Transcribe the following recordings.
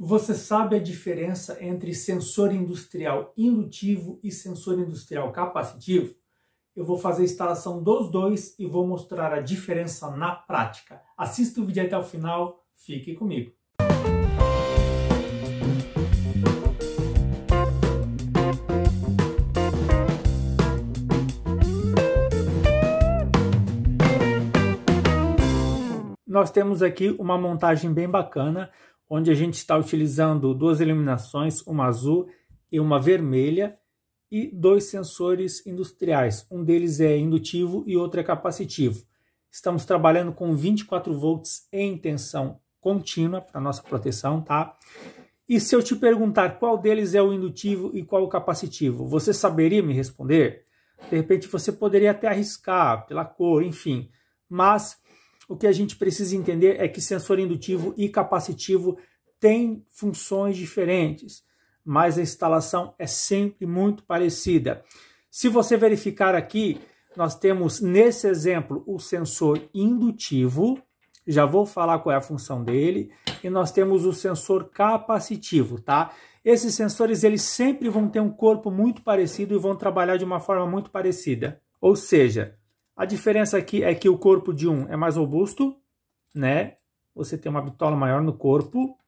Você sabe a diferença entre sensor industrial indutivo e sensor industrial capacitivo? Eu vou fazer a instalação dos dois e vou mostrar a diferença na prática. Assista o vídeo até o final, fique comigo. Nós temos aqui uma montagem bem bacana onde a gente está utilizando duas iluminações, uma azul e uma vermelha, e dois sensores industriais. Um deles é indutivo e outro é capacitivo. Estamos trabalhando com 24 volts em tensão contínua para nossa proteção, tá? E se eu te perguntar qual deles é o indutivo e qual o capacitivo, você saberia me responder? De repente você poderia até arriscar pela cor, enfim, mas o que a gente precisa entender é que sensor indutivo e capacitivo têm funções diferentes, mas a instalação é sempre muito parecida. Se você verificar aqui, nós temos nesse exemplo o sensor indutivo, já vou falar qual é a função dele, e nós temos o sensor capacitivo, tá? Esses sensores eles sempre vão ter um corpo muito parecido e vão trabalhar de uma forma muito parecida. Ou seja, a diferença aqui é que o corpo de um é mais robusto, né? Você tem uma bitola maior no corpo,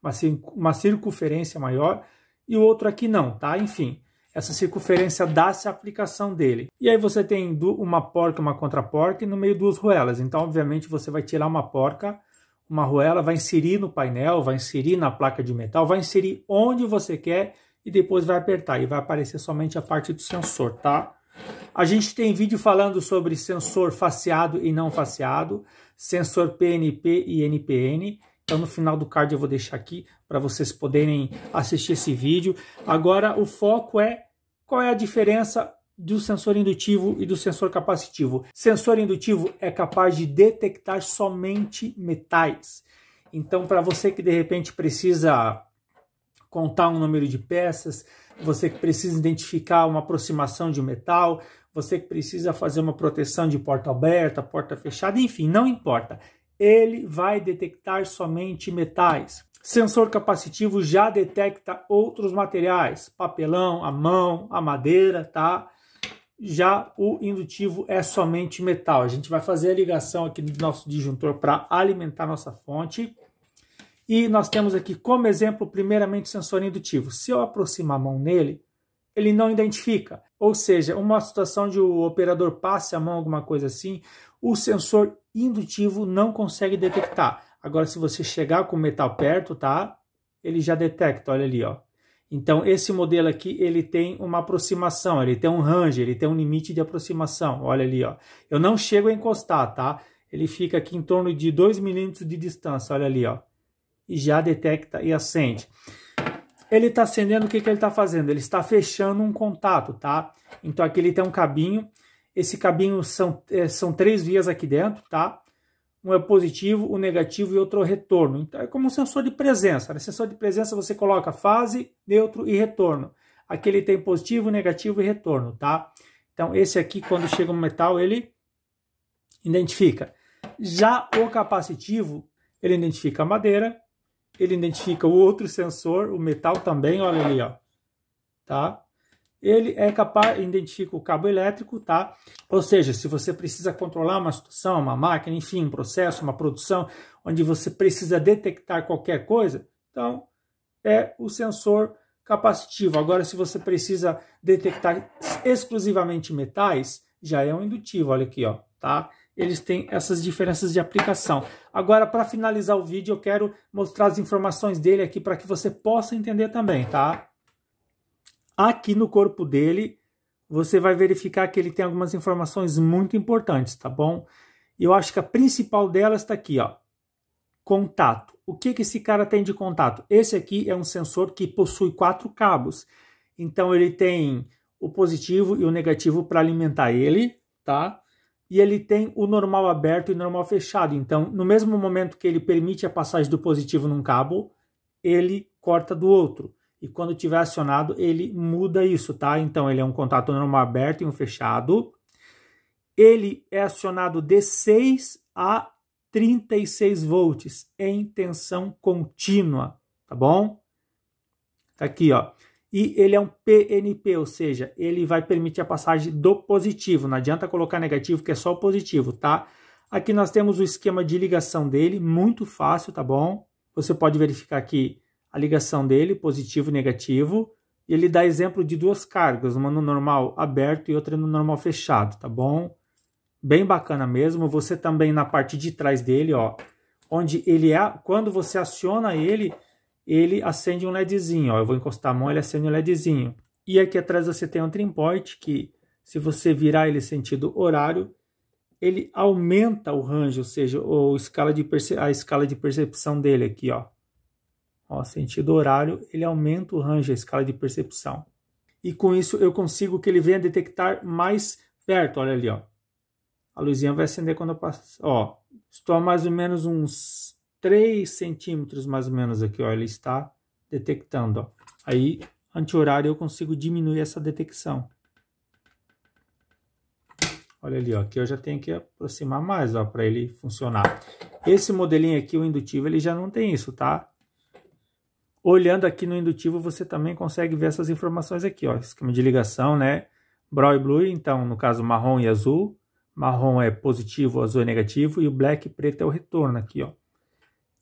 uma circunferência maior, e o outro aqui não, tá? Enfim, essa circunferência dá-se a aplicação dele. E aí você tem uma porca, uma contraporca e no meio duas ruelas. Então, obviamente, você vai tirar uma porca, uma ruela, vai inserir no painel, vai inserir na placa de metal, vai inserir onde você quer e depois vai apertar e vai aparecer somente a parte do sensor, tá? A gente tem vídeo falando sobre sensor faceado e não faceado, sensor PNP e NPN. Então no final do card eu vou deixar aqui para vocês poderem assistir esse vídeo. Agora o foco é qual é a diferença do sensor indutivo e do sensor capacitivo. Sensor indutivo é capaz de detectar somente metais. Então, para você que de repente precisa contar um número de peças, você que precisa identificar uma aproximação de um metal, você que precisa fazer uma proteção de porta aberta, porta fechada, enfim, não importa. Ele vai detectar somente metais. Sensor capacitivo já detecta outros materiais, papelão, a mão, a madeira, tá? Já o indutivo é somente metal. A gente vai fazer a ligação aqui do nosso disjuntor para alimentar nossa fonte. E nós temos aqui como exemplo, primeiramente, o sensor indutivo. Se eu aproximar a mão nele, ele não identifica. Ou seja, uma situação de o operador passe a mão, alguma coisa assim, o sensor indutivo não consegue detectar. Agora, se você chegar com o metal perto, tá? Ele já detecta, olha ali, ó. Então, esse modelo aqui, ele tem uma aproximação, ele tem um range, ele tem um limite de aproximação, olha ali, ó. Eu não chego a encostar, tá? Ele fica aqui em torno de 2 milímetros de distância, olha ali, ó e já detecta e acende. Ele está acendendo, o que, que ele está fazendo? Ele está fechando um contato, tá? Então aqui ele tem um cabinho, esse cabinho são, é, são três vias aqui dentro, tá? Um é positivo, um negativo e outro é retorno. Então é como um sensor de presença. No né? sensor de presença você coloca fase, neutro e retorno. Aqui ele tem positivo, negativo e retorno, tá? Então esse aqui, quando chega um metal, ele identifica. Já o capacitivo, ele identifica a madeira, ele identifica o outro sensor, o metal também, olha ali, ó, tá? Ele é capaz, identifica o cabo elétrico, tá? Ou seja, se você precisa controlar uma situação, uma máquina, enfim, um processo, uma produção, onde você precisa detectar qualquer coisa, então é o sensor capacitivo. Agora, se você precisa detectar exclusivamente metais, já é um indutivo, olha aqui, ó, tá? eles têm essas diferenças de aplicação. Agora, para finalizar o vídeo, eu quero mostrar as informações dele aqui para que você possa entender também, tá? Aqui no corpo dele, você vai verificar que ele tem algumas informações muito importantes, tá bom? Eu acho que a principal delas está aqui, ó. Contato. O que, que esse cara tem de contato? Esse aqui é um sensor que possui quatro cabos. Então, ele tem o positivo e o negativo para alimentar ele, tá? e ele tem o normal aberto e normal fechado. Então, no mesmo momento que ele permite a passagem do positivo num cabo, ele corta do outro. E quando tiver acionado, ele muda isso, tá? Então, ele é um contato normal aberto e um fechado. Ele é acionado de 6 a 36 volts em tensão contínua, tá bom? Tá aqui, ó e ele é um PNP, ou seja, ele vai permitir a passagem do positivo. Não adianta colocar negativo, que é só o positivo, tá? Aqui nós temos o esquema de ligação dele, muito fácil, tá bom? Você pode verificar aqui a ligação dele, positivo e negativo. Ele dá exemplo de duas cargas, uma no normal aberto e outra no normal fechado, tá bom? Bem bacana mesmo. Você também na parte de trás dele, ó, onde ele é, quando você aciona ele, ele acende um LEDzinho. Ó. Eu vou encostar a mão, ele acende um LEDzinho. E aqui atrás você tem um trim que, se você virar ele sentido horário, ele aumenta o range, ou seja, escala de a escala de percepção dele aqui, ó. ó. Sentido horário, ele aumenta o range, a escala de percepção. E com isso eu consigo que ele venha detectar mais perto, olha ali, ó. A luzinha vai acender quando eu passo. ó. Estou a mais ou menos uns 3 centímetros mais ou menos aqui, ó, ele está detectando. Ó. Aí, anti-horário, eu consigo diminuir essa detecção. Olha ali, ó, aqui eu já tenho que aproximar mais para ele funcionar. Esse modelinho aqui, o indutivo, ele já não tem isso, tá? Olhando aqui no indutivo, você também consegue ver essas informações aqui, ó, esquema de ligação, né? Brown e blue, então, no caso, marrom e azul. Marrom é positivo, azul é negativo e o black e preto é o retorno aqui, ó.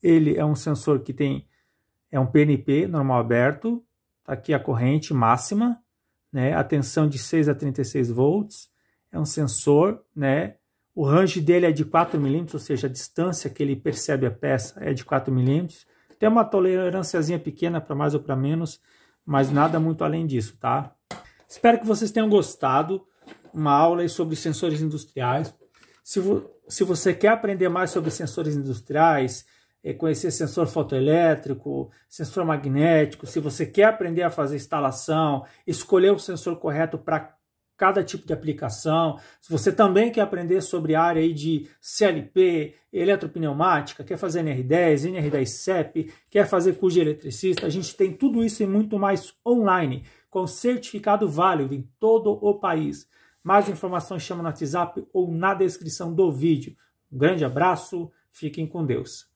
Ele é um sensor que tem é um PNP normal aberto, tá aqui a corrente máxima, né, a tensão de 6 a 36 volts, é um sensor, né, o range dele é de 4 milímetros, ou seja, a distância que ele percebe a peça é de 4 milímetros, tem uma tolerânciazinha pequena para mais ou para menos, mas nada muito além disso, tá? Espero que vocês tenham gostado, uma aula sobre sensores industriais, se, vo se você quer aprender mais sobre sensores industriais, é, conhecer sensor fotoelétrico, sensor magnético, se você quer aprender a fazer instalação, escolher o sensor correto para cada tipo de aplicação, se você também quer aprender sobre a área de CLP, eletropneumática, quer fazer NR10, NR10CEP, quer fazer curso de eletricista, a gente tem tudo isso e muito mais online, com certificado válido em todo o país. Mais informações chama no WhatsApp ou na descrição do vídeo. Um grande abraço, fiquem com Deus.